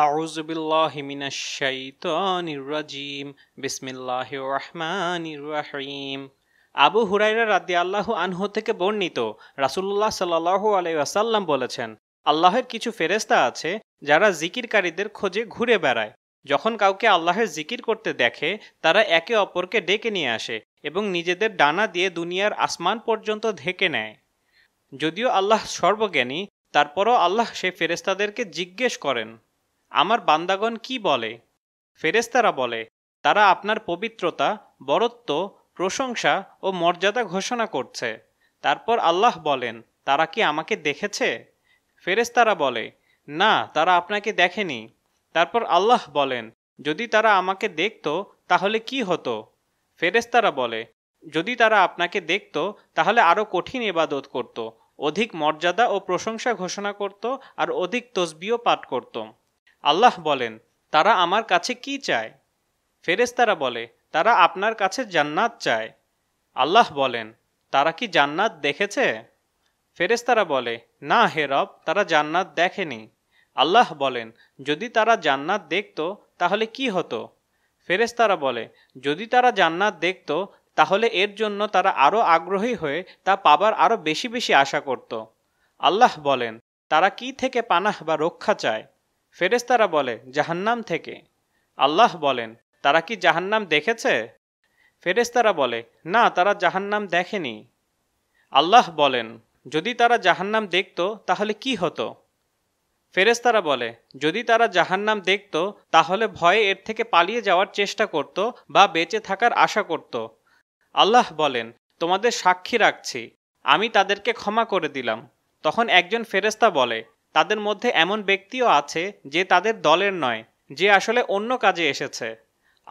أعوذ بالله من الشيطان الرجيم بسم الله الرحمن الرحيم আবু হুরাইরা রাদি আল্লাহ আনহু থেকে বর্ণিত রাসুল্লাহ সাল্লাহ আলাইসাল্লাম বলেছেন আল্লাহের কিছু ফেরেস্তা আছে যারা জিকিরকারীদের খোঁজে ঘুরে বেড়ায় যখন কাউকে আল্লাহের জিকির করতে দেখে তারা একে অপরকে ডেকে নিয়ে আসে এবং নিজেদের ডানা দিয়ে দুনিয়ার আসমান পর্যন্ত ঢেকে নেয় যদিও আল্লাহ সর্বজ্ঞানী তারপরও আল্লাহ সে ফেরেস্তাদেরকে জিজ্ঞেস করেন আমার বান্দাগণ কি বলে ফেরেস্তারা বলে তারা আপনার পবিত্রতা বরত্ব প্রশংসা ও মর্যাদা ঘোষণা করছে তারপর আল্লাহ বলেন তারা কি আমাকে দেখেছে ফেরেস্তারা বলে না তারা আপনাকে দেখেনি তারপর আল্লাহ বলেন যদি তারা আমাকে দেখত তাহলে কি হতো ফেরেস্তারা বলে যদি তারা আপনাকে দেখত তাহলে আরও কঠিন ইবাদত করত অধিক মর্যাদা ও প্রশংসা ঘোষণা করত আর অধিক তসবিও পাঠ করত আল্লাহ বলেন তারা আমার কাছে কি চায় ফেরেস্তারা বলে তারা আপনার কাছে জান্নাত চায় আল্লাহ বলেন তারা কি জান্নাত দেখেছে ফেরেস্তারা বলে না হেরব তারা জান্নাত দেখেনি আল্লাহ বলেন যদি তারা জান্নাত দেখত তাহলে কি হতো ফেরেস্তারা বলে যদি তারা জান্নাত দেখত তাহলে এর জন্য তারা আরও আগ্রহী হয়ে তা পাবার আরও বেশি বেশি আশা করত আল্লাহ বলেন তারা কি থেকে পানাহ বা রক্ষা চায় ফেরেস্তারা বলে জাহান্নাম থেকে আল্লাহ বলেন তারা কি জাহান্নাম দেখেছে ফেরেস্তারা বলে না তারা জাহান্নাম দেখেনি আল্লাহ বলেন যদি তারা জাহান্নাম দেখত তাহলে কি হতো ফেরেস্তারা বলে যদি তারা জাহান্নাম দেখত তাহলে ভয়ে এর থেকে পালিয়ে যাওয়ার চেষ্টা করত বা বেঁচে থাকার আশা করত আল্লাহ বলেন তোমাদের সাক্ষী রাখছি আমি তাদেরকে ক্ষমা করে দিলাম তখন একজন ফেরেস্তা বলে তাদের মধ্যে এমন ব্যক্তিও আছে যে তাদের দলের নয় যে আসলে অন্য কাজে এসেছে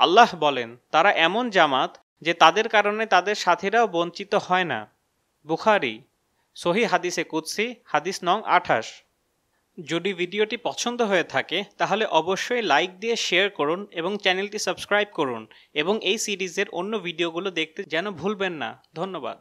আল্লাহ বলেন তারা এমন জামাত যে তাদের কারণে তাদের সাথীরাও বঞ্চিত হয় না বুখারি সহি হাদিসে কুৎসি হাদিস নং আঠাশ যদি ভিডিওটি পছন্দ হয়ে থাকে তাহলে অবশ্যই লাইক দিয়ে শেয়ার করুন এবং চ্যানেলটি সাবস্ক্রাইব করুন এবং এই সিরিজের অন্য ভিডিওগুলো দেখতে যেন ভুলবেন না ধন্যবাদ